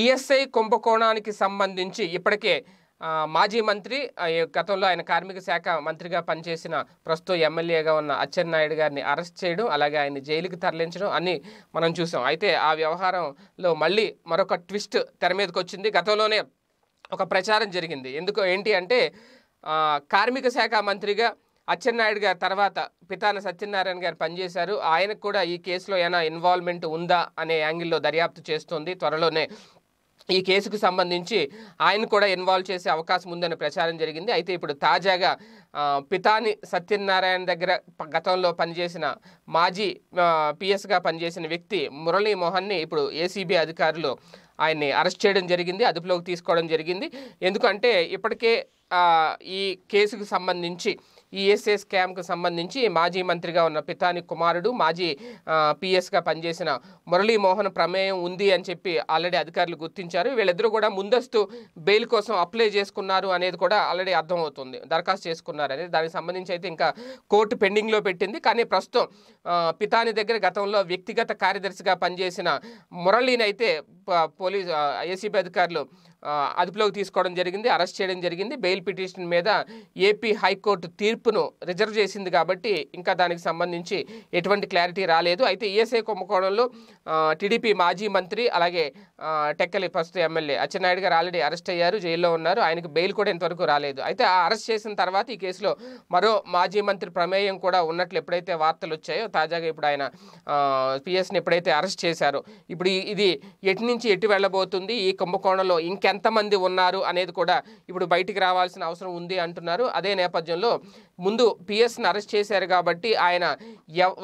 ESI కుంభకోణానికి సంబంధించి ఇప్పటికే మాజీ మంత్రి గతంలో ఆయన కార్మిక శాఖ మంత్రిగా పనిచేసిన ప్రస్తుత ఎమ్మెల్యేగా ఉన్న అచ్చెన్నాయుడు గారిని అరెస్ట్ చేయడం అలాగే ఆయన జైలుకి తరలించడం అని మనం చూసాం అయితే ఆ వ్యవహారంలో మళ్ళీ మరొక ట్విస్ట్ తెర మీదకి వచ్చింది గతంలోనే ఒక ప్రచారం జరిగింది ఎందుకు ఏంటి అంటే కార్మిక శాఖ మంత్రిగా అచ్చెన్నాయుడు గారి తర్వాత పితాన సత్యనారాయణ గారు పనిచేశారు ఆయనకు కూడా ఈ కేసులో ఏమైనా ఇన్వాల్వ్మెంట్ ఉందా అనే యాంగిల్లో దర్యాప్తు చేస్తుంది త్వరలోనే ఈ కేసుకు సంబంధించి ఆయన కూడా ఇన్వాల్వ్ చేసే అవకాశం ఉందనే ప్రచారం జరిగింది అయితే ఇప్పుడు తాజాగా పితాని సత్యనారాయణ దగ్గర గతంలో పనిచేసిన మాజీ పిఎస్గా పనిచేసిన వ్యక్తి మురళీమోహన్ని ఇప్పుడు ఏసీబీ అధికారులు ఆయన్ని అరెస్ట్ చేయడం జరిగింది అదుపులోకి తీసుకోవడం జరిగింది ఎందుకంటే ఇప్పటికే ఈ కేసుకు సంబంధించి ఈ ఎస్ఏ స్కామ్కు సంబంధించి మాజీ మంత్రిగా ఉన్న పితాని కుమారుడు మాజీ పిఎస్గా పనిచేసిన మురళీమోహన్ ప్రమేయం ఉంది అని చెప్పి ఆల్రెడీ అధికారులు గుర్తించారు వీళ్ళిద్దరూ కూడా ముందస్తు బెయిల్ కోసం అప్లై చేసుకున్నారు అనేది కూడా ఆల్రెడీ అర్థమవుతుంది దరఖాస్తు చేసుకున్నారు అనేది దానికి సంబంధించి అయితే ఇంకా కోర్టు పెండింగ్లో పెట్టింది కానీ ప్రస్తుతం పితాని దగ్గర గతంలో వ్యక్తిగత కార్యదర్శిగా పనిచేసిన మురళీని అయితే పోలీసు ఏసీబీ అధికారులు అదుపులోకి తీసుకోవడం జరిగింది అరెస్ట్ చేయడం జరిగింది బెయిల్ పిటిషన్ మీద ఏపీ హైకోర్టు తీర్పును రిజర్వ్ చేసింది కాబట్టి ఇంకా దానికి సంబంధించి ఎటువంటి క్లారిటీ రాలేదు అయితే ఈఎస్ఐ కుంభకోణంలో టీడీపీ మాజీ మంత్రి అలాగే టెక్కలి ఫస్ట్ ఎమ్మెల్యే అచ్చెన్నాయుడు గారు ఆల్రెడీ అరెస్ట్ అయ్యారు జైల్లో ఉన్నారు ఆయనకు బెయిల్ కూడా ఇంతవరకు రాలేదు అయితే ఆ అరెస్ట్ చేసిన తర్వాత ఈ కేసులో మరో మాజీ మంత్రి ప్రమేయం కూడా ఉన్నట్లు ఎప్పుడైతే వార్తలు వచ్చాయో తాజాగా ఇప్పుడు ఆయన పిఎస్ని ఎప్పుడైతే అరెస్ట్ చేశారో ఇప్పుడు ఇది ఎటు నుంచి ఎటు వెళ్ళబోతుంది ఈ కుంభకోణంలో ఇంకెంతమంది ఉన్నారు అనేది కూడా ఇప్పుడు బయటికి రావాల్సిన అవసరం ఉంది అంటున్నారు అదే నేపథ్యంలో ముందు పిఎస్ని అరెస్ట్ చేశారు కాబట్టి ఆయన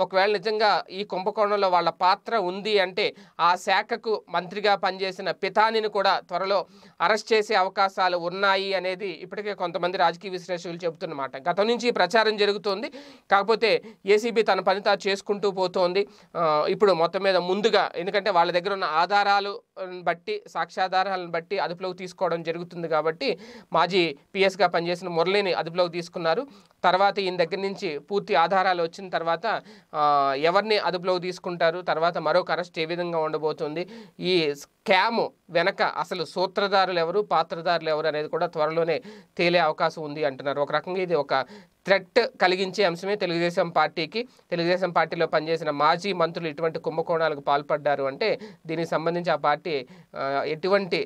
ఒకవేళ నిజంగా ఈ కుంభకోణంలో వాళ్ళ పాత్ర ఉంది అంటే ఆ శాఖకు మంత్రిగా పనిచేసిన పితానిని కూడా త్వరలో అరెస్ట్ చేసే అవకాశాలు ఉన్నాయి అనేది ఇప్పటికే కొంతమంది రాజకీయ విశ్లేషకులు చెబుతున్నమాట గతం నుంచి ప్రచారం జరుగుతోంది కాకపోతే ఏసీబీ తన పని చేసుకుంటూ పోతోంది ఇప్పుడు మొత్తం మీద ముందుగా ఎందుకంటే వాళ్ళ దగ్గర ఉన్న ఆధారాలు బట్టి సాక్ష్యాధారాలను బట్టి అదుపులోకి తీసుకోవడం జరుగుతుంది కాబట్టి మాజీ పిఎస్గా పనిచేసిన మురళిని అదుపులోకి తీసుకున్నారు తర్వాత ఈయన దగ్గర నుంచి పూర్తి ఆధారాలు వచ్చిన తర్వాత ఎవరిని అదుపులోకి తీసుకుంటారు తర్వాత మరొక అరెస్ట్ ఏ విధంగా ఉండబోతుంది ఈ స్కామ్ వెనక అసలు సూత్రధారులు ఎవరు పాత్రధారులు ఎవరు అనేది కూడా త్వరలోనే తేలే అవకాశం ఉంది అంటున్నారు ఒక రకంగా ఇది ఒక థ్రెట్ కలిగించే అంశమే తెలుగుదేశం పార్టీకి తెలుగుదేశం పార్టీలో పనిచేసిన మాజీ మంత్రులు ఇటువంటి కుంభకోణాలకు పాల్పడ్డారు అంటే దీనికి సంబంధించి ఆ పార్టీ ఎటువంటి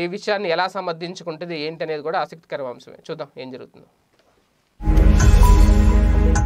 ఏ విషయాన్ని ఎలా సమర్థించుకుంటుంది ఏంటనేది కూడా ఆసక్తికర అంశమే చూద్దాం ఏం జరుగుతుందో